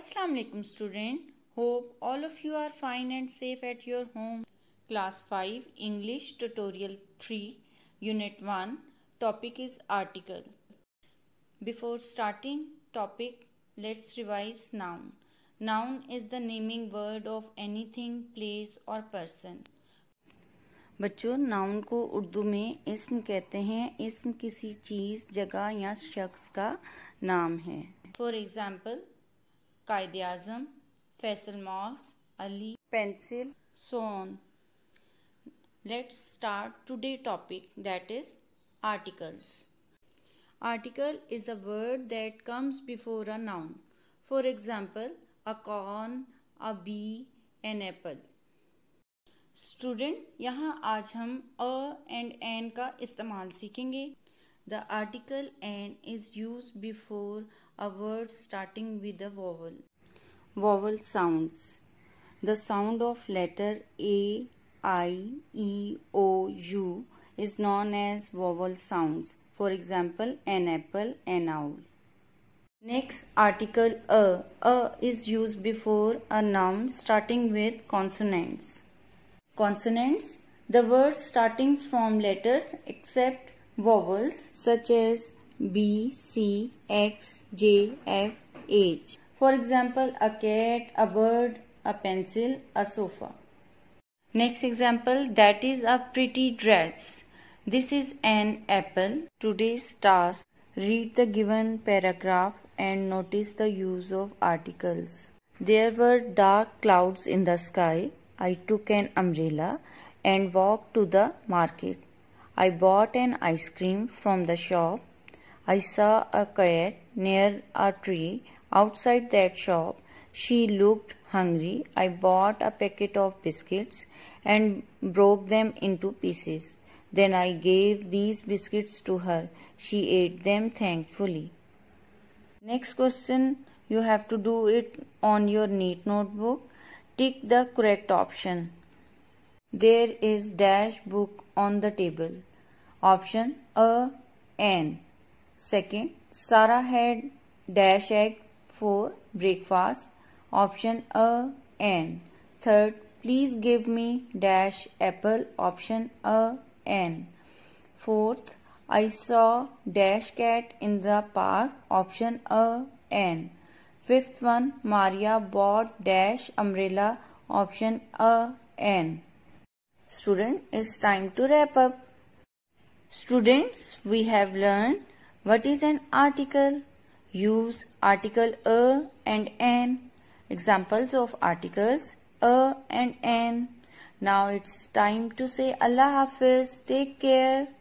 अस्सलाम student hope all of you are fine and safe at your home class five English tutorial three unit one topic is article before starting topic let's revise noun noun is the naming word of thing place और person बच्चों noun को उर्दू में इसम कहते हैं इसम किसी चीज़ जगह या शख्स का नाम है for example Quaid Azam Faisal mosque Ali pencil sun let's start today topic that is articles article is a word that comes before a noun for example a corn a bee an apple student यहाँ आज हम अ एंड एन का इस्तेमाल सीखेंगे The article an is used before a word starting with a vowel. Vowel sounds. The sound of letter A, I, E, O, U is known as vowel sounds. For example, an apple, an owl. Next article a. A is used before a noun starting with consonants. Consonants the words starting from letters except vowels such as B, C, X, J, F, H. For example, a cat, a bird, a pencil, a sofa. Next example, that is a pretty dress. This is an apple. Today's task, read the given paragraph and notice the use of articles. There were dark clouds in the sky. I took an umbrella and walked to the market. I bought an ice cream from the shop. I saw a cat near a tree outside that shop. She looked hungry. I bought a packet of biscuits and broke them into pieces. Then I gave these biscuits to her. She ate them thankfully. Next question you have to do it on your neat notebook. Tick the correct option. There is dash book on the table. Option A, N. Second, Sarah had dash egg for breakfast. Option A, N. Third, please give me dash apple. Option A, N. Fourth, I saw dash cat in the park. Option A, N. Fifth one, Maria bought dash umbrella. Option A, N. Student, it's time to wrap up. Students, we have learned what is an article. Use article a and an. Examples of articles a and an. Now it's time to say Allah Hafiz. Take care.